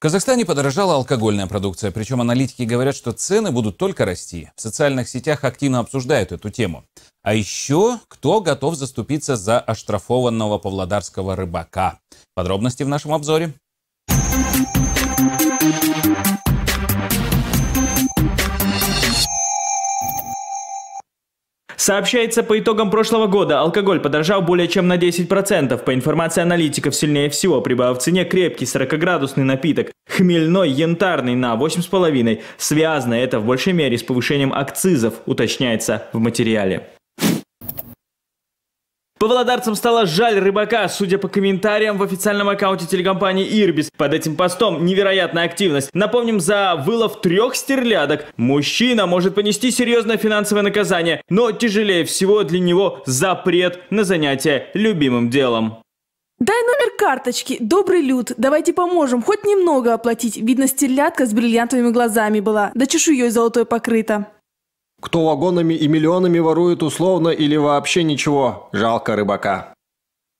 В Казахстане подорожала алкогольная продукция, причем аналитики говорят, что цены будут только расти. В социальных сетях активно обсуждают эту тему. А еще кто готов заступиться за оштрафованного павлодарского рыбака? Подробности в нашем обзоре. Сообщается, по итогам прошлого года алкоголь подорожал более чем на 10%. По информации аналитиков, сильнее всего прибавил в цене крепкий 40-градусный напиток, хмельной янтарный на 8,5. Связано это в большей мере с повышением акцизов, уточняется в материале. Павлодарцам стало жаль рыбака, судя по комментариям в официальном аккаунте телекомпании «Ирбис». Под этим постом невероятная активность. Напомним, за вылов трех стерлядок мужчина может понести серьезное финансовое наказание, но тяжелее всего для него запрет на занятие любимым делом. Дай номер карточки, добрый люд, давайте поможем, хоть немного оплатить. Видно, стерлядка с бриллиантовыми глазами была, да чешуей золотой покрыта. Кто вагонами и миллионами ворует условно или вообще ничего. Жалко рыбака.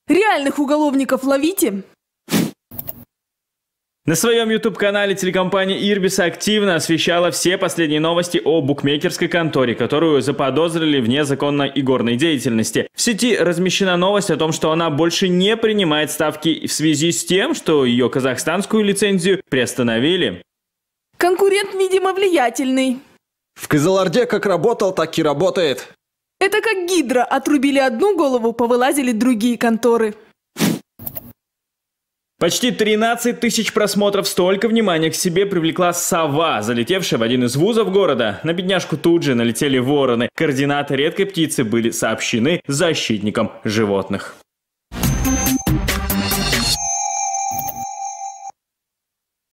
Реальных уголовников ловите? На своем YouTube-канале телекомпания Ирбис активно освещала все последние новости о букмекерской конторе, которую заподозрили в незаконной игорной деятельности. В сети размещена новость о том, что она больше не принимает ставки в связи с тем, что ее казахстанскую лицензию приостановили. Конкурент, видимо, влиятельный. В Кызыларде как работал, так и работает. Это как гидра. Отрубили одну голову, повылазили другие конторы. Почти 13 тысяч просмотров, столько внимания к себе привлекла сова, залетевшая в один из вузов города. На бедняжку тут же налетели вороны. Координаты редкой птицы были сообщены защитникам животных.